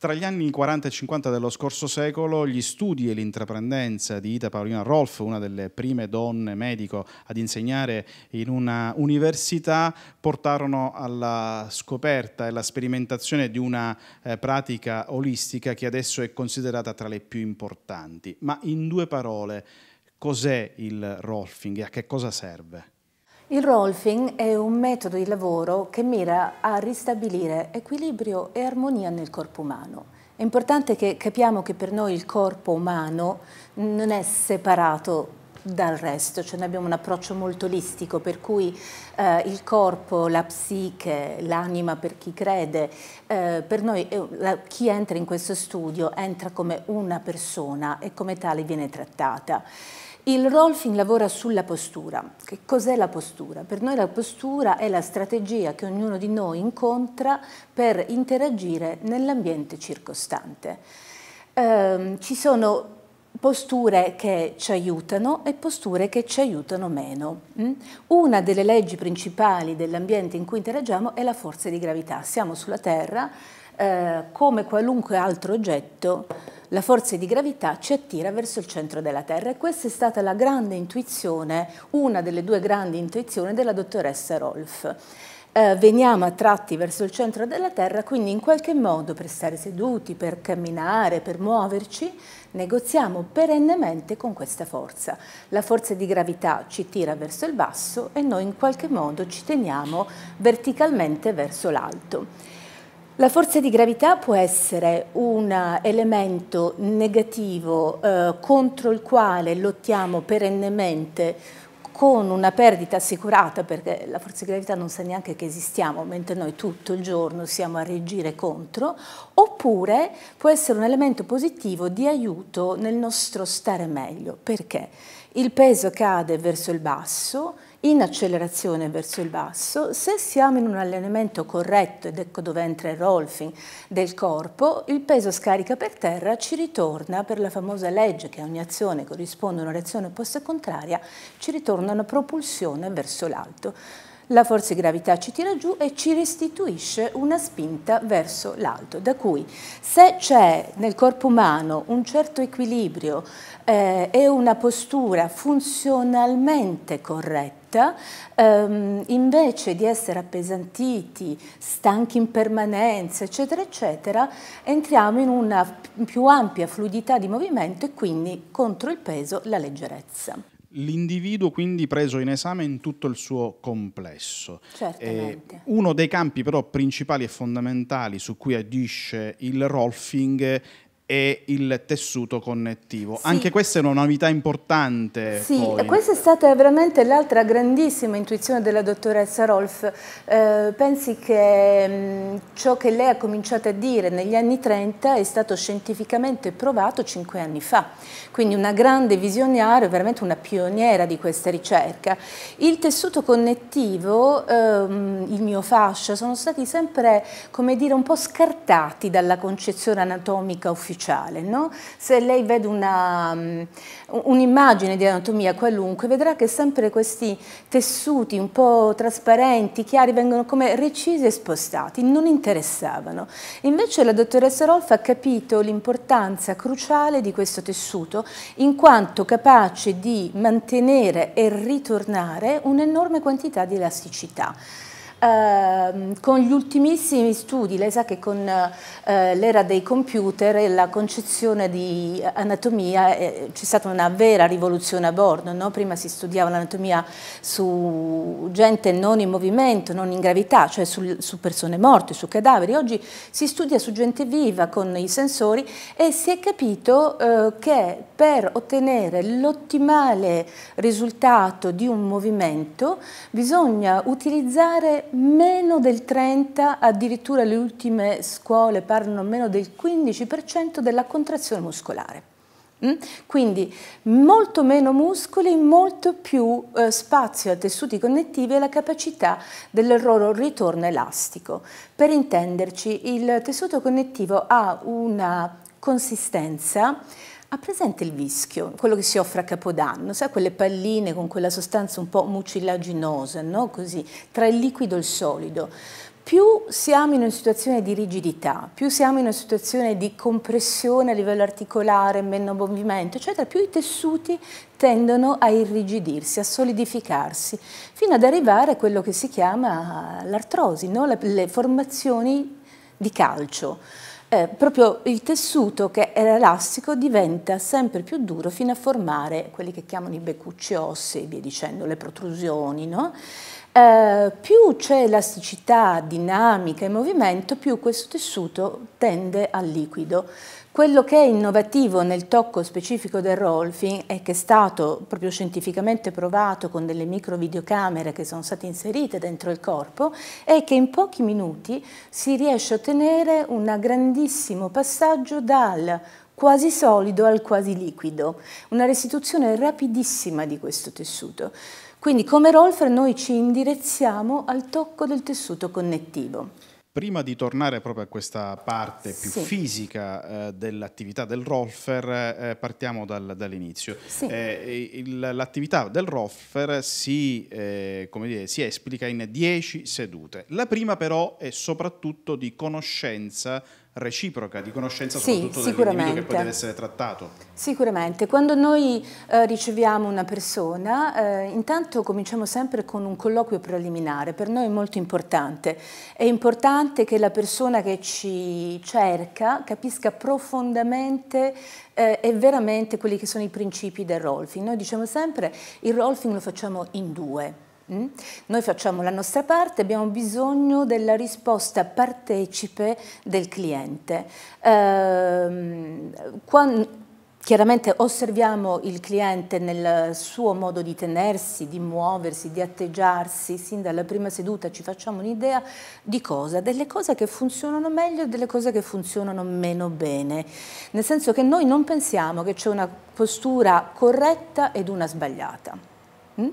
Tra gli anni 40 e 50 dello scorso secolo, gli studi e l'intraprendenza di Ita Paolina Rolf, una delle prime donne medico ad insegnare in una università, portarono alla scoperta e alla sperimentazione di una eh, pratica olistica che adesso è considerata tra le più importanti. Ma in due parole, cos'è il Rolfing e a che cosa serve? Il rolfing è un metodo di lavoro che mira a ristabilire equilibrio e armonia nel corpo umano. È importante che capiamo che per noi il corpo umano non è separato dal resto, cioè noi abbiamo un approccio molto olistico per cui eh, il corpo, la psiche, l'anima per chi crede, eh, per noi eh, la, chi entra in questo studio entra come una persona e come tale viene trattata. Il Rolfing lavora sulla postura. Che cos'è la postura? Per noi la postura è la strategia che ognuno di noi incontra per interagire nell'ambiente circostante. Ehm, ci sono posture che ci aiutano e posture che ci aiutano meno. Mm? Una delle leggi principali dell'ambiente in cui interagiamo è la forza di gravità. Siamo sulla Terra, eh, come qualunque altro oggetto, la forza di gravità ci attira verso il centro della Terra e questa è stata la grande intuizione, una delle due grandi intuizioni della dottoressa Rolf. Eh, veniamo attratti verso il centro della Terra, quindi in qualche modo per stare seduti, per camminare, per muoverci, negoziamo perennemente con questa forza. La forza di gravità ci tira verso il basso e noi in qualche modo ci teniamo verticalmente verso l'alto. La forza di gravità può essere un elemento negativo eh, contro il quale lottiamo perennemente con una perdita assicurata perché la forza di gravità non sa neanche che esistiamo, mentre noi tutto il giorno siamo a reagire contro, oppure può essere un elemento positivo di aiuto nel nostro stare meglio. Perché? Il peso cade verso il basso, in accelerazione verso il basso, se siamo in un allenamento corretto, ed ecco dove entra il rolfing del corpo, il peso scarica per terra ci ritorna per la famosa legge che a ogni azione corrisponde una reazione opposta e contraria, ci ritorna una propulsione verso l'alto. La forza di gravità ci tira giù e ci restituisce una spinta verso l'alto, da cui se c'è nel corpo umano un certo equilibrio eh, e una postura funzionalmente corretta, ehm, invece di essere appesantiti, stanchi in permanenza, eccetera, eccetera, entriamo in una più ampia fluidità di movimento e quindi contro il peso la leggerezza l'individuo quindi preso in esame in tutto il suo complesso. Eh, uno dei campi però principali e fondamentali su cui agisce il Rolfing e il tessuto connettivo. Sì. Anche questa è una novità importante. Sì, poi. questa è stata veramente l'altra grandissima intuizione della dottoressa Rolf. Eh, pensi che mh, mm, ciò che lei ha cominciato a dire negli anni 30 è stato scientificamente provato cinque anni fa. Quindi una grande visionaria, veramente una pioniera di questa ricerca. Il tessuto connettivo, ehm, il mio fascio, sono stati sempre, come dire, un po' scartati dalla concezione anatomica ufficiale artificiale. No? Se lei vede mm, un'immagine un di anatomia qualunque, vedrà che sempre questi tessuti un po' trasparenti, chiari, vengono come recisi e spostati, non interessavano. Invece la dottoressa Rolf ha capito l'importanza cruciale di questo tessuto in quanto capace di mantenere e ritornare un'enorme quantità di elasticità. Ehm, con gli ultimissimi studi, lei sa che con eh, l'era dei computer e la concezione di anatomia eh, c'è stata una vera rivoluzione a bordo, no? prima si studiava l'anatomia su gente non in movimento, non in gravità, cioè sul, su persone morte, su cadaveri, oggi si studia su gente viva con i sensori e si è capito eh, che per ottenere l'ottimale risultato di un movimento bisogna utilizzare meno del 30, addirittura le ultime scuole parlano meno del 15% della contrazione muscolare. Mm? Quindi molto meno muscoli, molto più eh, spazio a tessuti connettivi e la capacità del loro ritorno elastico. Per intenderci, il tessuto connettivo ha una consistenza ha presente il vischio, quello che si offre a Capodanno, sai quelle palline con quella sostanza un po' mucillaginosa, no? Così, tra il liquido e il solido. Più siamo in una situazione di rigidità, più siamo in una situazione di compressione a livello articolare, meno movimento, eccetera, più i tessuti tendono a irrigidirsi, a solidificarsi, fino ad arrivare a quello che si chiama l'artrosi, no? le formazioni di calcio eh, proprio il tessuto che era elastico diventa sempre più duro fino a formare quelli che chiamano i beccucci ossei, via dicendo, le protrusioni, no? eh, più c'è elasticità, dinamica e movimento, più questo tessuto tende al liquido. Quello che è innovativo nel tocco specifico del Rolfing e che è stato proprio scientificamente provato con delle micro videocamere che sono state inserite dentro il corpo è che in pochi minuti si riesce a ottenere un grandissimo passaggio dal quasi solido al quasi liquido, una restituzione rapidissima di questo tessuto. Quindi come Rolfer noi ci indirizziamo al tocco del tessuto connettivo. Prima di tornare proprio a questa parte più sì. fisica eh, dell'attività del Rolfer, eh, partiamo dal, dall'inizio. Sì. Eh, l'attività del Rolfer si, eh, dire, si esplica in 10 sedute. La prima però è soprattutto di conoscenza reciproca, di conoscenza sì, soprattutto che poi deve essere trattato. Sicuramente, quando noi eh, riceviamo una persona, eh, intanto cominciamo sempre con un colloquio preliminare, per noi è molto importante. È importante che la persona che ci cerca capisca profondamente eh, e veramente quelli che sono i principi del rolfing. Noi diciamo sempre il rolfing lo facciamo in due Mm? Noi facciamo la nostra parte, abbiamo bisogno della risposta partecipe del cliente. Ehm, quando, Chiaramente osserviamo il cliente nel suo modo di tenersi, di muoversi, di atteggiarsi, sin dalla prima seduta ci facciamo un'idea di cosa, delle cose che funzionano meglio e delle cose che funzionano meno bene, nel senso che noi non pensiamo che c'è una postura corretta ed una sbagliata. Mm?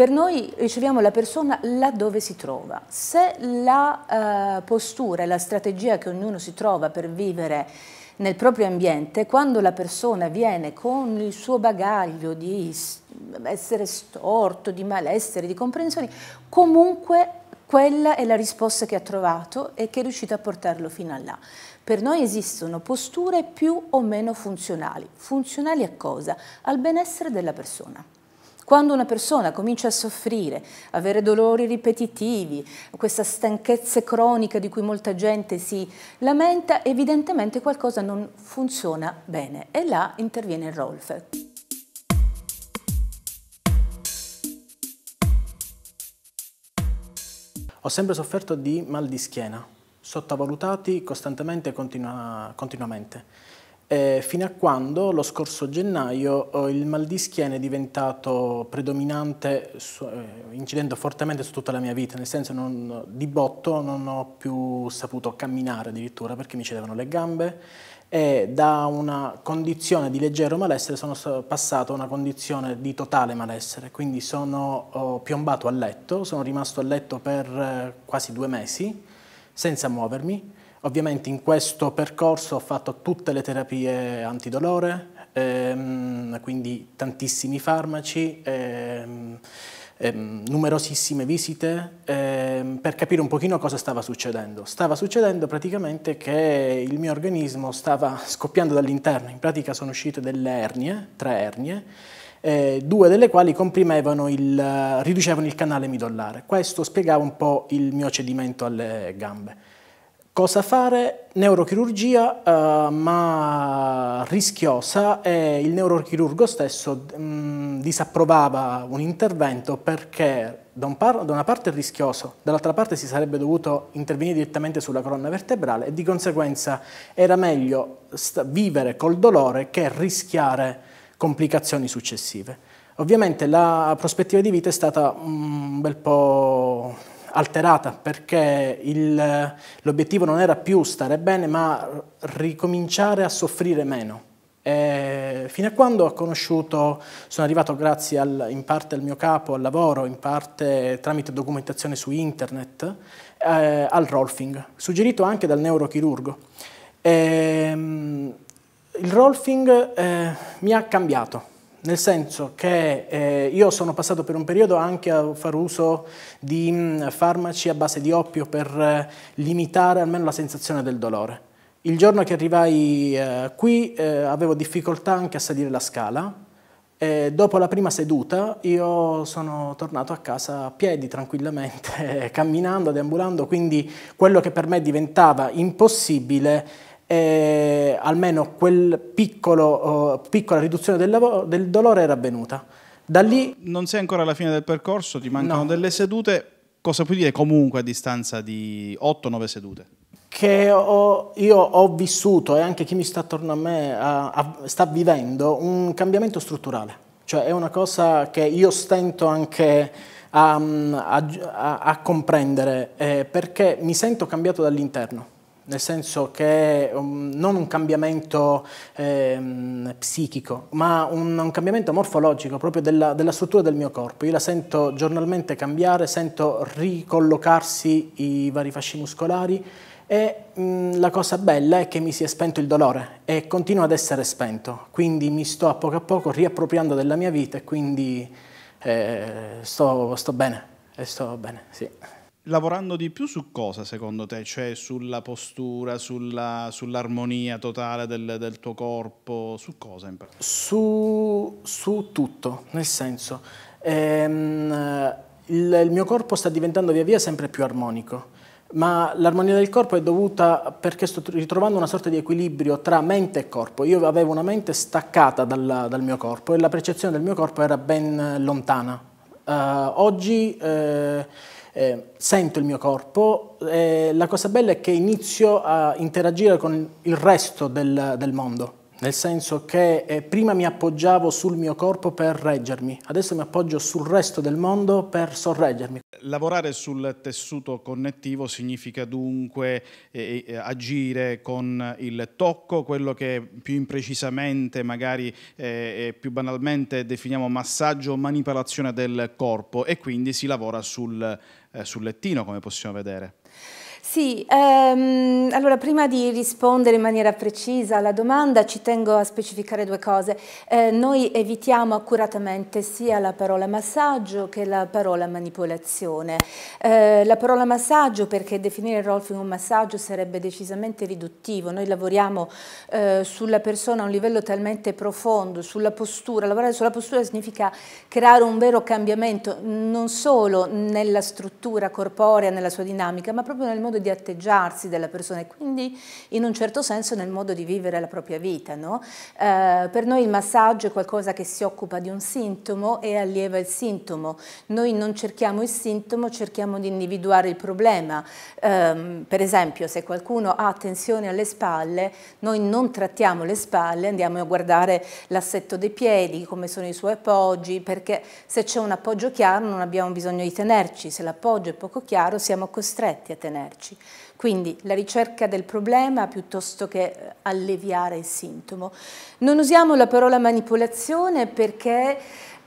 Per noi riceviamo la persona laddove si trova. Se la eh, postura e la strategia che ognuno si trova per vivere nel proprio ambiente, quando la persona viene con il suo bagaglio di essere storto, di malessere, di comprensioni, comunque quella è la risposta che ha trovato e che è riuscita a portarlo fino a là. Per noi esistono posture più o meno funzionali. Funzionali a cosa? Al benessere della persona. Quando una persona comincia a soffrire, avere dolori ripetitivi, questa stanchezza cronica di cui molta gente si lamenta, evidentemente qualcosa non funziona bene e là interviene il Rolfe. Ho sempre sofferto di mal di schiena, sottovalutati costantemente e continua, continuamente eh, fino a quando lo scorso gennaio eh, il mal di schiena è diventato predominante, su, eh, incidendo fortemente su tutta la mia vita, nel senso non, di botto non ho più saputo camminare addirittura perché mi cedevano le gambe e da una condizione di leggero malessere sono passato a una condizione di totale malessere, quindi sono piombato a letto, sono rimasto a letto per eh, quasi due mesi senza muovermi, Ovviamente in questo percorso ho fatto tutte le terapie antidolore, ehm, quindi tantissimi farmaci, ehm, ehm, numerosissime visite ehm, per capire un pochino cosa stava succedendo. Stava succedendo praticamente che il mio organismo stava scoppiando dall'interno, in pratica sono uscite delle ernie, tre ernie, eh, due delle quali il, riducevano il canale midollare. Questo spiegava un po' il mio cedimento alle gambe. Cosa fare? Neurochirurgia, eh, ma rischiosa e il neurochirurgo stesso mh, mm, disapprovava un intervento perché da, un par da una parte è rischioso, dall'altra parte si sarebbe dovuto intervenire direttamente sulla colonna vertebrale e di conseguenza era meglio vivere col dolore che rischiare complicazioni successive. Ovviamente la prospettiva di vita è stata mm, un bel po' alterata perché l'obiettivo non era più stare bene ma ricominciare a soffrire meno. E fino a quando ho conosciuto, sono arrivato grazie al, in parte al mio capo, al lavoro, in parte tramite documentazione su internet, eh, al rolfing, suggerito anche dal neurochirurgo. E, ehm, il rolfing eh, mi ha cambiato, nel senso che eh, io sono passato per un periodo anche a far uso di mh, mm, farmaci a base di oppio per eh, limitare almeno la sensazione del dolore. Il giorno che arrivai eh, qui eh, avevo difficoltà anche a salire la scala e dopo la prima seduta io sono tornato a casa a piedi tranquillamente, camminando, deambulando, quindi quello che per me diventava impossibile eh, almeno quella oh, piccola riduzione del, del, dolore era avvenuta. Da lì... Non sei ancora alla fine del percorso, ti mancano no. delle sedute, cosa puoi dire comunque a distanza di 8-9 sedute? Che ho, io ho vissuto e anche chi mi sta attorno a me a, a, sta vivendo un cambiamento strutturale, cioè è una cosa che io stento anche a, a comprendere eh, perché mi sento cambiato dall'interno nel senso che um, non un cambiamento eh, psichico, ma un, un, cambiamento morfologico proprio della, della, struttura del mio corpo. Io la sento giornalmente cambiare, sento ricollocarsi i vari fasci muscolari e mh, mm, la cosa bella è che mi si è spento il dolore e continua ad essere spento, quindi mi sto a poco a poco riappropriando della mia vita e quindi eh, sto, sto bene, e sto bene, sì lavorando di più su cosa secondo te? Cioè sulla postura, sulla, sull'armonia totale del, del, tuo corpo, su cosa in particolare? Su, su tutto, nel senso, ehm, il, il, mio corpo sta diventando via via sempre più armonico. Ma l'armonia del corpo è dovuta perché sto ritrovando una sorta di equilibrio tra mente e corpo. Io avevo una mente staccata dal, dal mio corpo e la percezione del mio corpo era ben lontana. Uh, oggi eh, eh, sento il mio corpo, eh, la cosa bella è che inizio a interagire con il resto del, del mondo, nel senso che eh, prima mi appoggiavo sul mio corpo per reggermi, adesso mi appoggio sul resto del mondo per sorreggermi. Lavorare sul tessuto connettivo significa dunque eh, eh agire con il tocco, quello che più imprecisamente, magari eh, eh, più banalmente definiamo massaggio o manipolazione del corpo e quindi si lavora sul eh, sul lettino, come possiamo vedere. Sì, ehm, allora prima di rispondere in maniera precisa alla domanda ci tengo a specificare due cose. Eh, noi evitiamo accuratamente sia la parola massaggio che la parola manipolazione. Eh, la parola massaggio perché definire il rolfing un massaggio sarebbe decisamente riduttivo. Noi lavoriamo eh, sulla persona a un livello talmente profondo, sulla postura. Lavorare sulla postura significa creare un vero cambiamento non solo nella struttura corporea, nella sua dinamica, ma proprio nel modo modo di atteggiarsi della persona e quindi in un certo senso nel modo di vivere la propria vita. No? Eh, per noi il massaggio è qualcosa che si occupa di un sintomo e allieva il sintomo. Noi non cerchiamo il sintomo, cerchiamo di individuare il problema. Eh, per esempio se qualcuno ha tensione alle spalle, noi non trattiamo le spalle, andiamo a guardare l'assetto dei piedi, come sono i suoi appoggi, perché se c'è un appoggio chiaro non abbiamo bisogno di tenerci, se l'appoggio è poco chiaro siamo costretti a tenerci aiutarci. Quindi la ricerca del problema piuttosto che eh, alleviare il sintomo. Non usiamo la parola manipolazione perché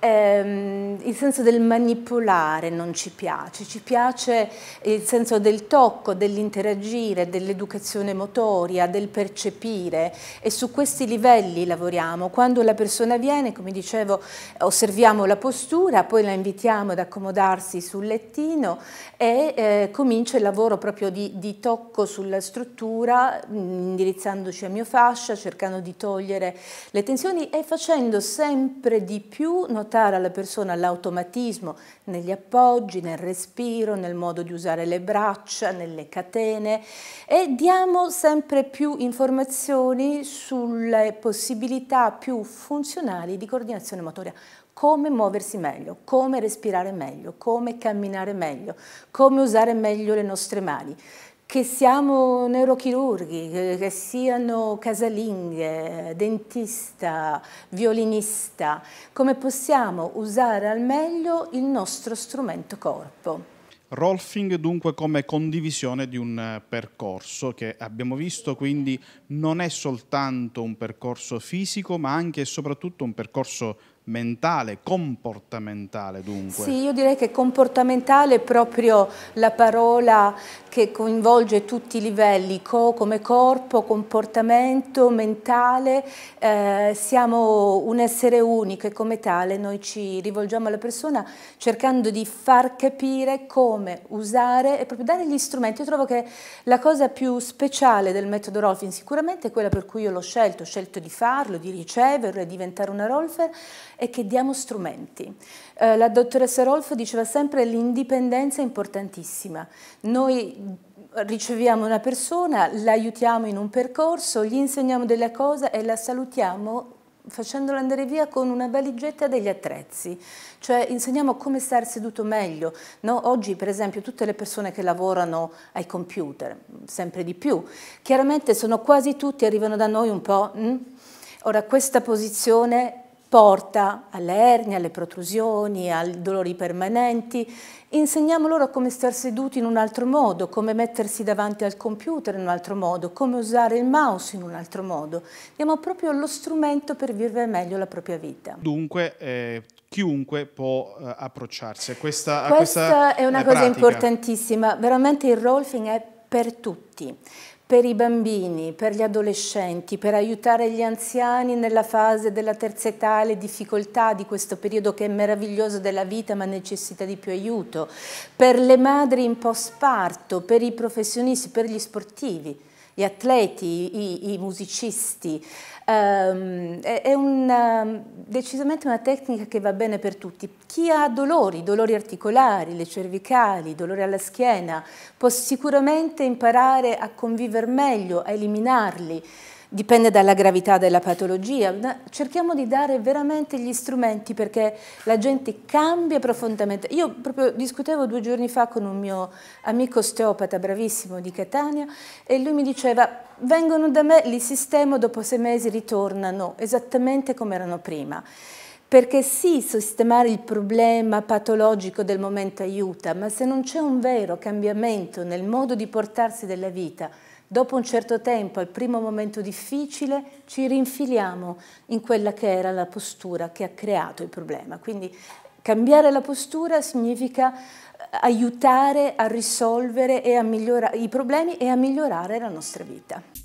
ehm, il senso del manipolare non ci piace, ci piace il senso del tocco, dell'interagire, dell'educazione motoria, del percepire e su questi livelli lavoriamo. Quando la persona viene, come dicevo, osserviamo la postura, poi la invitiamo ad accomodarsi sul lettino e eh, comincia il lavoro proprio di, di tocco sulla struttura, mm, indirizzandoci a fascia, cercando di togliere le tensioni e facendo sempre di più notare portare alla persona l'automatismo negli appoggi, nel respiro, nel modo di usare le braccia, nelle catene e diamo sempre più informazioni sulle possibilità più funzionali di coordinazione motoria come muoversi meglio, come respirare meglio, come camminare meglio, come usare meglio le nostre mani che siamo neurochirurghi, che, siano casalinghe, dentista, violinista, come possiamo usare al meglio il nostro strumento corpo. Rolfing dunque come condivisione di un eh, percorso che abbiamo visto quindi non è soltanto un percorso fisico ma anche e soprattutto un percorso mentale, comportamentale dunque. Sì, io direi che comportamentale è proprio la parola che coinvolge tutti i livelli, co come corpo, comportamento, mentale, eh, siamo un essere unico e come tale noi ci rivolgiamo alla persona cercando di far capire come usare e proprio dare gli strumenti. Io trovo che la cosa più speciale del metodo Rolfing sicuramente è quella per cui io l'ho scelto, ho scelto di farlo, di riceverlo e diventare una Rolfer, e che diamo strumenti. Eh, la dottoressa Rolf diceva sempre che l'indipendenza è importantissima. Noi riceviamo una persona, l'aiutiamo in un percorso, gli insegniamo delle cose e la salutiamo facendola andare via con una valigetta degli attrezzi, cioè insegniamo come stare seduto meglio. No? Oggi per esempio tutte le persone che lavorano ai computer, sempre di più, chiaramente sono quasi tutti, arrivano da noi un po'... Mh? Mm? Ora questa posizione porta alle ernie, alle protrusioni, ai dolori permanenti. Insegniamo loro come star seduti in un altro modo, come mettersi davanti al computer in un altro modo, come usare il mouse in un altro modo. Diamo proprio lo strumento per vivere meglio la propria vita. Dunque, eh, chiunque può eh, approcciarsi a questa Questa, questa è una cosa pratica. importantissima. Veramente il rolfing è per tutti per i bambini, per gli adolescenti, per aiutare gli anziani nella fase della terza età, le difficoltà di questo periodo che è meraviglioso della vita ma necessita di più aiuto, per le madri in post parto, per i professionisti, per gli sportivi gli atleti, i, i musicisti. Um, è, è un, ehm, decisamente una tecnica che va bene per tutti. Chi ha dolori, dolori articolari, le cervicali, dolori alla schiena, può sicuramente imparare a convivere meglio, a eliminarli dipende dalla gravità della patologia. Cerchiamo di dare veramente gli strumenti perché la gente cambia profondamente. Io proprio discutevo due giorni fa con un mio amico osteopata bravissimo di Catania e lui mi diceva vengono da me, li sistemo, dopo sei mesi ritornano esattamente come erano prima perché sì, sistemare il problema patologico del momento aiuta, ma se non c'è un vero cambiamento nel modo di portarsi della vita, Dopo un certo tempo, al primo momento difficile, ci rinfiliamo in quella che era la postura che ha creato il problema. Quindi cambiare la postura significa eh, aiutare a risolvere i problemi e a migliorare la nostra vita.